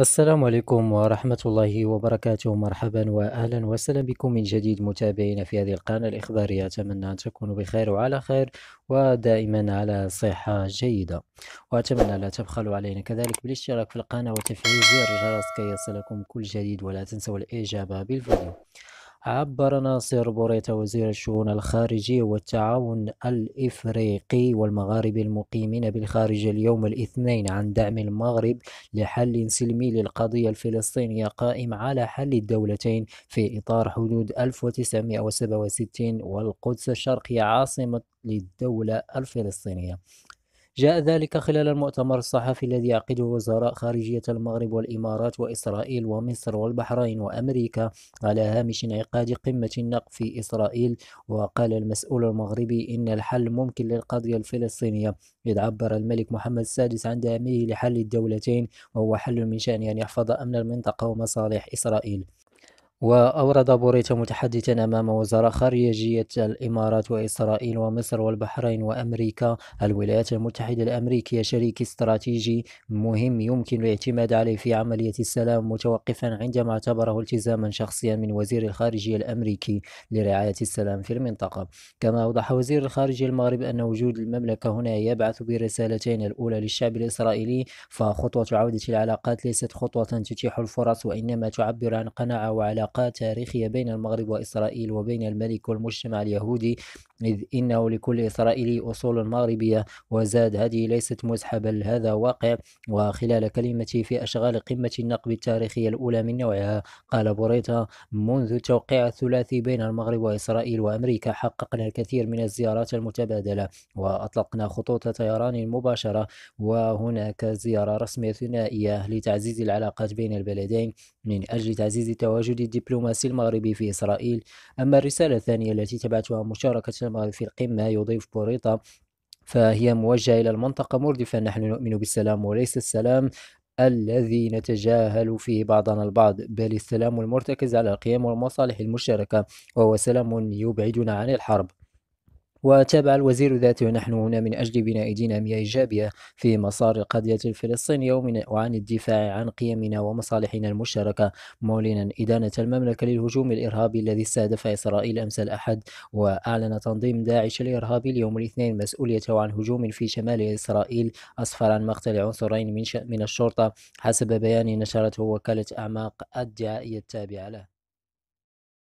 السلام عليكم ورحمة الله وبركاته مرحبا وأهلا وسهلا بكم من جديد متابعينا في هذه القناة الإخبارية أتمنى أن تكونوا بخير وعلى خير ودائما على صحة جيدة وأتمنى لا تبخلوا علينا كذلك بالاشتراك في القناة وتفعيل زر الجرس كي يصلكم كل جديد ولا تنسوا الإعجاب بالفيديو عبر ناصر بوريتا وزير الشؤون الخارجية والتعاون الإفريقي والمغارب المقيمين بالخارج اليوم الاثنين عن دعم المغرب لحل سلمي للقضية الفلسطينية قائم على حل الدولتين في إطار حدود 1967 والقدس الشرقية عاصمة للدولة الفلسطينية جاء ذلك خلال المؤتمر الصحفي الذي يعقده وزراء خارجية المغرب والإمارات وإسرائيل ومصر والبحرين وأمريكا على هامش انعقاد قمة النقد في إسرائيل وقال المسؤول المغربي إن الحل ممكن للقضية الفلسطينية إذ عبر الملك محمد السادس عن دعمه لحل الدولتين وهو حل من شأن أن يحفظ أمن المنطقة ومصالح إسرائيل وأورد بوريتا متحدثا أمام وزراء خارجية الإمارات وإسرائيل ومصر والبحرين وأمريكا الولايات المتحدة الأمريكية شريك استراتيجي مهم يمكن الاعتماد عليه في عملية السلام متوقفا عندما اعتبره التزاما شخصيا من وزير الخارجية الأمريكي لرعاية السلام في المنطقة كما أوضح وزير الخارجية المغرب أن وجود المملكة هنا يبعث برسالتين الأولى للشعب الإسرائيلي فخطوة عودة العلاقات ليست خطوة تتيح الفرص وإنما تعبر عن قناعة وعلاقة علاقة تاريخية بين المغرب وإسرائيل وبين الملك والمجتمع اليهودي إذ إنه لكل إسرائيلي أصول مغربية وزاد هذه ليست مزحة بل هذا واقع وخلال كلمتي في أشغال قمة النقب التاريخية الأولى من نوعها قال بوريتا منذ توقيع الثلاثي بين المغرب وإسرائيل وأمريكا حققنا الكثير من الزيارات المتبادلة وأطلقنا خطوط طيران مباشرة وهناك زيارة رسمية ثنائية لتعزيز العلاقات بين البلدين من أجل تعزيز تواجد الدبلوماسي المغربي في إسرائيل أما الرسالة الثانية التي تبعتها مشاركة السلام في القمة يضيف بوريطة فهي موجهة إلى المنطقة مردفة نحن نؤمن بالسلام وليس السلام الذي نتجاهل فيه بعضنا البعض بل السلام المرتكز على القيم والمصالح المشتركة وهو سلام يبعدنا عن الحرب وتابع الوزير ذاته نحن هنا من أجل بناء دينامية إيجابية في مسار القضية الفلسطينية وعن الدفاع عن قيمنا ومصالحنا المشتركة معلنا إدانة المملكة للهجوم الإرهابي الذي استهدف إسرائيل أمس الأحد وأعلن تنظيم داعش الإرهابي اليوم الاثنين مسؤوليته عن هجوم في شمال إسرائيل أسفر عن مقتل عنصرين من, من الشرطة حسب بيان نشرته وكالة أعماق الدعائية التابعة له